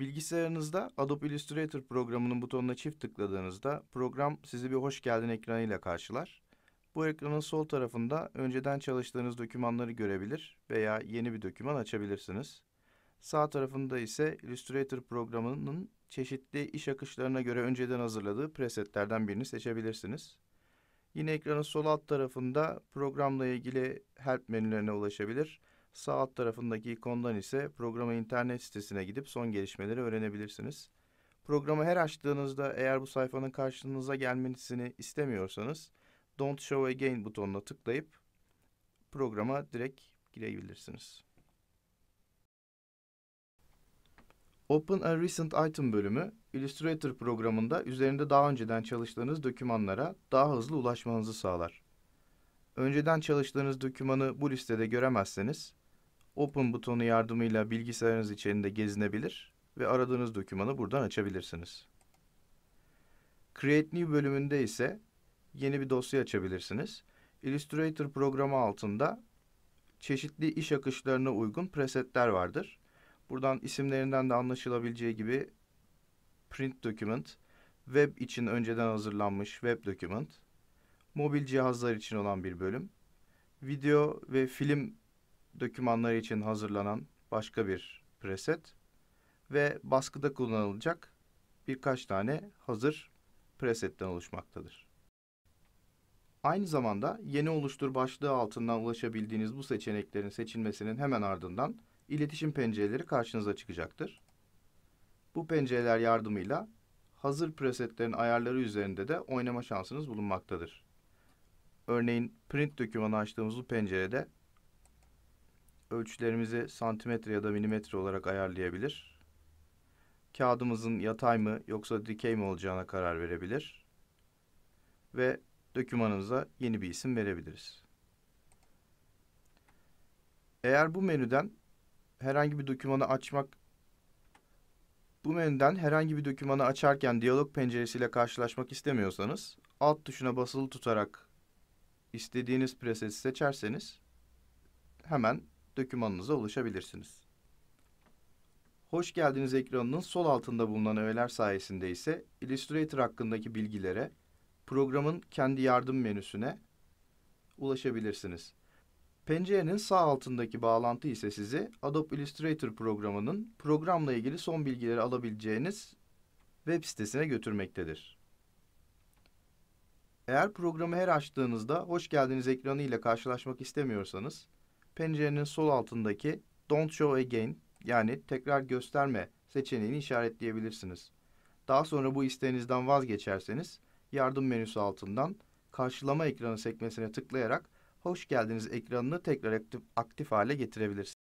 Bilgisayarınızda Adobe Illustrator programının butonuna çift tıkladığınızda program sizi bir hoş geldin ekranıyla karşılar. Bu ekranın sol tarafında önceden çalıştığınız dokümanları görebilir veya yeni bir doküman açabilirsiniz. Sağ tarafında ise Illustrator programının çeşitli iş akışlarına göre önceden hazırladığı presetlerden birini seçebilirsiniz. Yine ekranın sol alt tarafında programla ilgili help menülerine ulaşabilir Sağ alt tarafındaki ikondan ise programın internet sitesine gidip son gelişmeleri öğrenebilirsiniz. Programı her açtığınızda eğer bu sayfanın karşınıza gelmesini istemiyorsanız Don't Show Again butonuna tıklayıp programa direkt girebilirsiniz. Open a Recent Item bölümü Illustrator programında üzerinde daha önceden çalıştığınız dokümanlara daha hızlı ulaşmanızı sağlar. Önceden çalıştığınız dokümanı bu listede göremezseniz Open butonu yardımıyla bilgisayarınız içerisinde gezinebilir ve aradığınız dokümanı buradan açabilirsiniz. Create New bölümünde ise yeni bir dosya açabilirsiniz. Illustrator programı altında çeşitli iş akışlarına uygun presetler vardır. Buradan isimlerinden de anlaşılabileceği gibi print document, web için önceden hazırlanmış web document, mobil cihazlar için olan bir bölüm, video ve film dokümanları için hazırlanan başka bir preset ve baskıda kullanılacak birkaç tane hazır presetten oluşmaktadır. Aynı zamanda yeni oluştur başlığı altından ulaşabildiğiniz bu seçeneklerin seçilmesinin hemen ardından iletişim pencereleri karşınıza çıkacaktır. Bu pencereler yardımıyla hazır presetlerin ayarları üzerinde de oynama şansınız bulunmaktadır. Örneğin print dokümanı açtığımız bu pencerede ölçülerimizi santimetre ya da milimetre olarak ayarlayabilir. Kağıdımızın yatay mı yoksa dikey mi olacağına karar verebilir. Ve dokümanımıza yeni bir isim verebiliriz. Eğer bu menüden herhangi bir dokümanı açmak bu menüden herhangi bir dokümanı açarken diyalog penceresiyle karşılaşmak istemiyorsanız alt tuşuna basılı tutarak istediğiniz preseti seçerseniz hemen Dökümanınıza ulaşabilirsiniz. Hoş geldiniz ekranının sol altında bulunan öğeler sayesinde ise Illustrator hakkındaki bilgilere programın kendi yardım menüsüne ulaşabilirsiniz. Pencerenin sağ altındaki bağlantı ise sizi Adobe Illustrator programının programla ilgili son bilgileri alabileceğiniz web sitesine götürmektedir. Eğer programı her açtığınızda hoş geldiniz ekranı ile karşılaşmak istemiyorsanız pencerenin sol altındaki Don't Show Again yani tekrar gösterme seçeneğini işaretleyebilirsiniz. Daha sonra bu isteğinizden vazgeçerseniz yardım menüsü altından karşılama ekranı sekmesine tıklayarak hoş geldiniz ekranını tekrar aktif, aktif hale getirebilirsiniz.